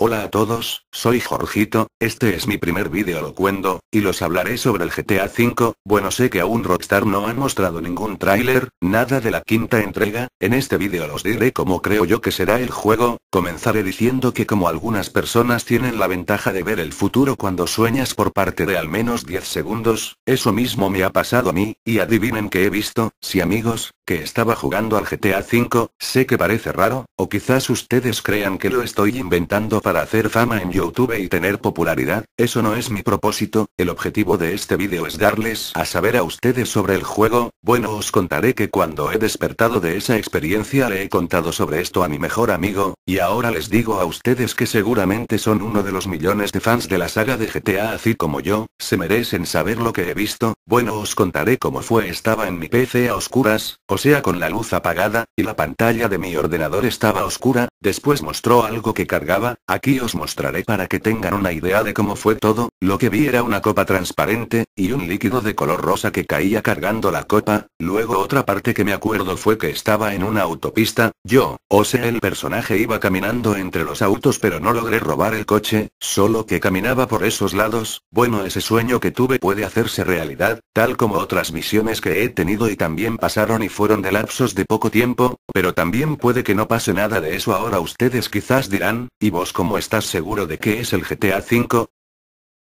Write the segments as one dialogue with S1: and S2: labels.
S1: Hola a todos, soy Jorgito, este es mi primer vídeo locuendo, y los hablaré sobre el GTA V, bueno sé que aún Rockstar no han mostrado ningún tráiler, nada de la quinta entrega, en este vídeo los diré como creo yo que será el juego, comenzaré diciendo que como algunas personas tienen la ventaja de ver el futuro cuando sueñas por parte de al menos 10 segundos, eso mismo me ha pasado a mí, y adivinen que he visto, si amigos, que estaba jugando al GTA V, sé que parece raro, o quizás ustedes crean que lo estoy inventando para hacer fama en YouTube y tener popularidad, eso no es mi propósito, el objetivo de este vídeo es darles a saber a ustedes sobre el juego, bueno os contaré que cuando he despertado de esa experiencia le he contado sobre esto a mi mejor amigo, y ahora les digo a ustedes que seguramente son uno de los millones de fans de la saga de GTA así como yo, se merecen saber lo que he visto, bueno, os contaré cómo fue. Estaba en mi PC a oscuras, o sea, con la luz apagada, y la pantalla de mi ordenador estaba oscura, después mostró algo que cargaba, aquí os mostraré para que tengan una idea de cómo fue todo, lo que vi era una copa transparente, y un líquido de color rosa que caía cargando la copa, luego otra parte que me acuerdo fue que estaba en una autopista, yo, o sea, el personaje iba caminando entre los autos pero no logré robar el coche, solo que caminaba por esos lados, bueno, ese sueño que tuve puede hacerse realidad, tal como otras misiones que he tenido y también pasaron y fueron de lapsos de poco tiempo, pero también puede que no pase nada de eso ahora ustedes quizás dirán, ¿y vos cómo estás seguro de que es el GTA V?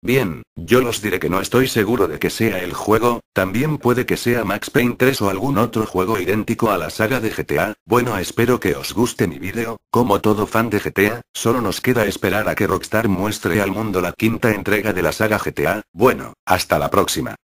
S1: Bien, yo los diré que no estoy seguro de que sea el juego, también puede que sea Max Payne 3 o algún otro juego idéntico a la saga de GTA, bueno espero que os guste mi vídeo, como todo fan de GTA, solo nos queda esperar a que Rockstar muestre al mundo la quinta entrega de la saga GTA, bueno, hasta la próxima.